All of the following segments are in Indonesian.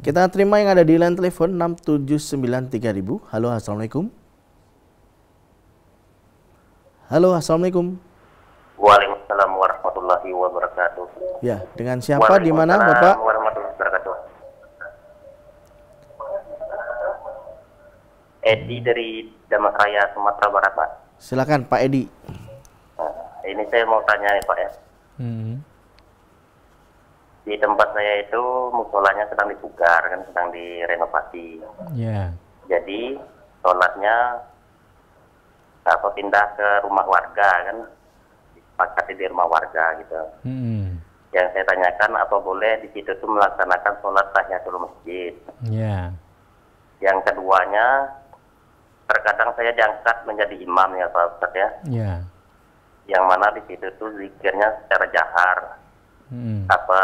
Kita terima yang ada di line telepon 6793000. Halo, Assalamualaikum. Halo, Assalamualaikum. Waalaikumsalam warahmatullahi wabarakatuh. Ya, dengan siapa di mana, Bapak? warahmatullahi wabarakatuh. Edi dari Raya Sumatera Barat, Pak. Silakan, Pak Edi. Nah, ini saya mau tanya ya, Pak ya. Hmm di tempat saya itu musolanya sedang dipugar kan sedang direnovasi. Yeah. Jadi sholatnya atau pindah ke rumah warga kan disepakati di rumah warga gitu. Hmm. Yang saya tanyakan atau boleh di situ tuh melaksanakan sholat tahiyatul masjid. Yeah. Yang keduanya terkadang saya diangkat menjadi imam ya Pak Ustadz ya. Yeah. Yang mana di situ tuh zikirnya secara jahar hmm. apa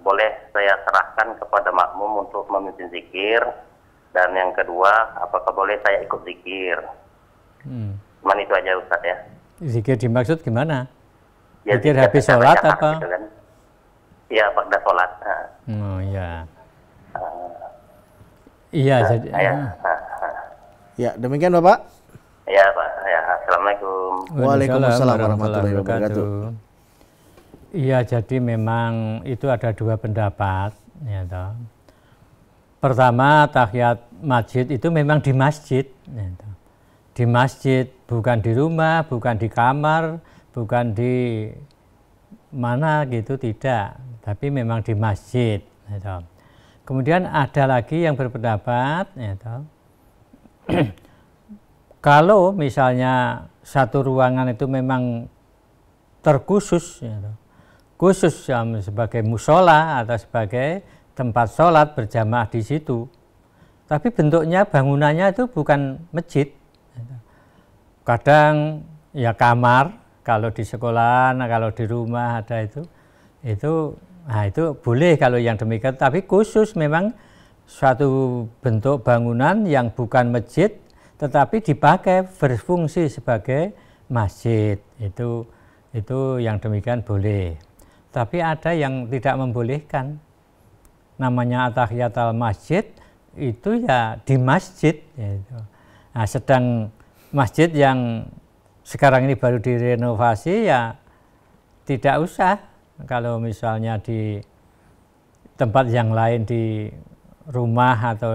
boleh saya serahkan kepada makmum untuk memimpin zikir dan yang kedua apakah boleh saya ikut zikir hmm. cuman itu aja Ustaz ya zikir dimaksud gimana ya, zikir, zikir habis sholat apa gitu kan. Iya, pada sholat oh ya iya uh, jadi ya. Uh, ya demikian Bapak ya Pak ya Assalamualaikum Waalaikumsalam warahmatullahi wabarakatuh Iya, jadi memang itu ada dua pendapat. Ya, toh. Pertama, tahiyat masjid itu memang di masjid. Ya, toh. Di masjid, bukan di rumah, bukan di kamar, bukan di mana gitu, tidak. Tapi memang di masjid. Ya, toh. Kemudian ada lagi yang berpendapat, ya, toh. kalau misalnya satu ruangan itu memang terkhusus, ya, toh khusus um, sebagai musola atau sebagai tempat sholat berjamaah di situ. Tapi bentuknya bangunannya itu bukan masjid. Kadang ya kamar kalau di sekolahan, nah, kalau di rumah ada itu, itu nah itu boleh kalau yang demikian. Tapi khusus memang suatu bentuk bangunan yang bukan masjid, tetapi dipakai berfungsi sebagai masjid. Itu itu yang demikian boleh. Tapi ada yang tidak membolehkan. Namanya atahiyat al masjid itu ya di masjid. Gitu. Nah, sedang masjid yang sekarang ini baru direnovasi ya tidak usah kalau misalnya di tempat yang lain di rumah atau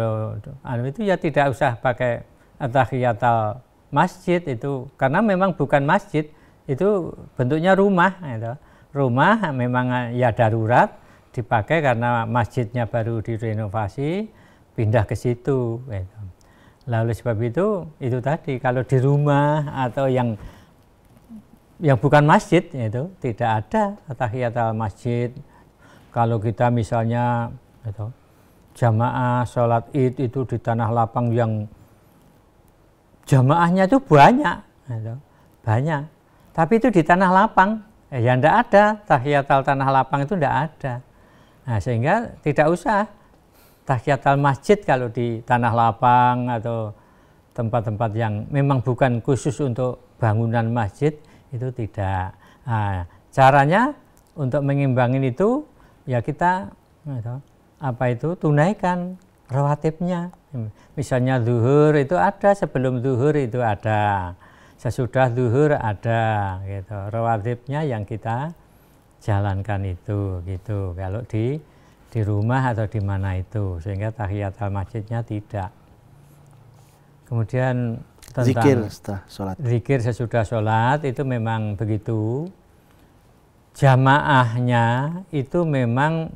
anu itu ya tidak usah pakai atahiyat al masjid itu karena memang bukan masjid itu bentuknya rumah gitu rumah memang eh, ya darurat dipakai karena masjidnya baru direnovasi pindah ke situ gitu. lalu sebab itu itu tadi kalau di rumah atau yang yang bukan masjid itu tidak ada tahiyat al masjid kalau kita misalnya itu jamaah sholat id itu di tanah lapang yang jamaahnya itu banyak gitu. banyak tapi itu di tanah lapang Ya, ya enggak ada, tahiyatul tanah lapang itu enggak ada. Nah, sehingga tidak usah tahiyatul masjid kalau di tanah lapang atau tempat-tempat yang memang bukan khusus untuk bangunan masjid itu tidak. Nah, caranya untuk mengimbangin itu ya kita nah, apa itu tunaikan rawatibnya. Misalnya zuhur itu ada sebelum zuhur itu ada sesudah zuhur ada gitu. Rawatibnya yang kita jalankan itu gitu. Kalau di di rumah atau di mana itu sehingga tahiyat al masjidnya tidak. Kemudian tentang zikir setelah sholat. Zikir sesudah sholat itu memang begitu. Jamaahnya itu memang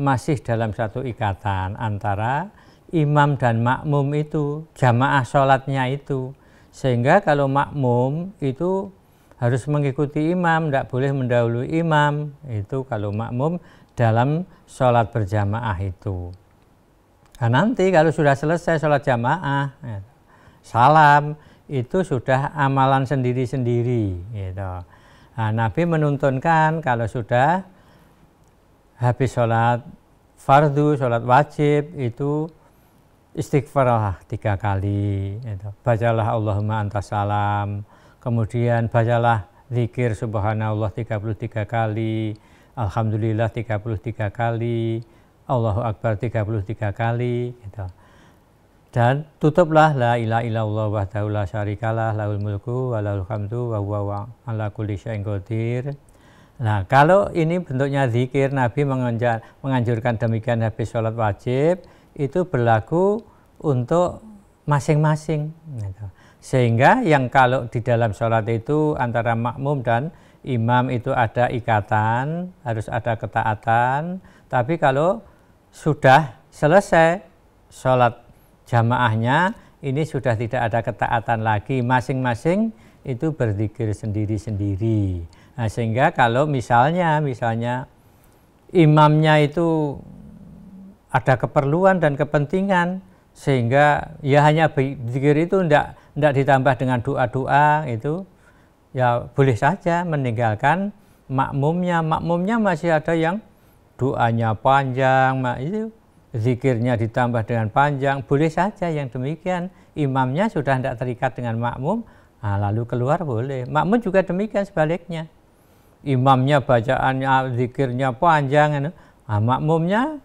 masih dalam satu ikatan antara imam dan makmum itu, jamaah sholatnya itu. Sehingga kalau makmum itu harus mengikuti imam, tidak boleh mendahului imam. Itu kalau makmum dalam sholat berjamaah itu. Nah, nanti kalau sudah selesai sholat jamaah, ya, salam itu sudah amalan sendiri-sendiri. Gitu. Nah, Nabi menuntunkan kalau sudah habis sholat fardu, sholat wajib itu istighfarlah tiga kali, gitu. bacalah Allahumma antas salam, kemudian bacalah zikir subhanallah 33 kali, alhamdulillah 33 kali, Allahu akbar 33 kali gitu. Dan tutuplah la ilaha illallah wahdahu la syarikalah lahul mulku wa lahul hamdu wa huwa wa ala kulli syai'in qadir. Nah, kalau ini bentuknya zikir Nabi menganjurkan demikian habis sholat wajib, itu berlaku untuk masing-masing. Gitu. Sehingga yang kalau di dalam sholat itu antara makmum dan imam itu ada ikatan, harus ada ketaatan. Tapi kalau sudah selesai sholat jamaahnya, ini sudah tidak ada ketaatan lagi. Masing-masing itu berzikir sendiri-sendiri. Nah, sehingga kalau misalnya, misalnya imamnya itu ada keperluan dan kepentingan sehingga ya hanya zikir itu tidak tidak ditambah dengan doa-doa itu ya boleh saja meninggalkan makmumnya makmumnya masih ada yang doanya panjang mak itu zikirnya ditambah dengan panjang boleh saja yang demikian imamnya sudah tidak terikat dengan makmum nah, lalu keluar boleh makmum juga demikian sebaliknya imamnya bacaannya zikirnya panjang nah, makmumnya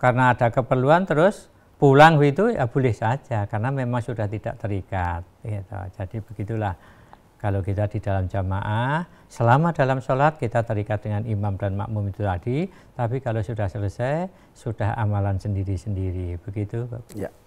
karena ada keperluan terus pulang itu ya boleh saja karena memang sudah tidak terikat gitu. jadi begitulah kalau kita di dalam jamaah selama dalam sholat kita terikat dengan imam dan makmum itu tadi tapi kalau sudah selesai sudah amalan sendiri-sendiri begitu ya.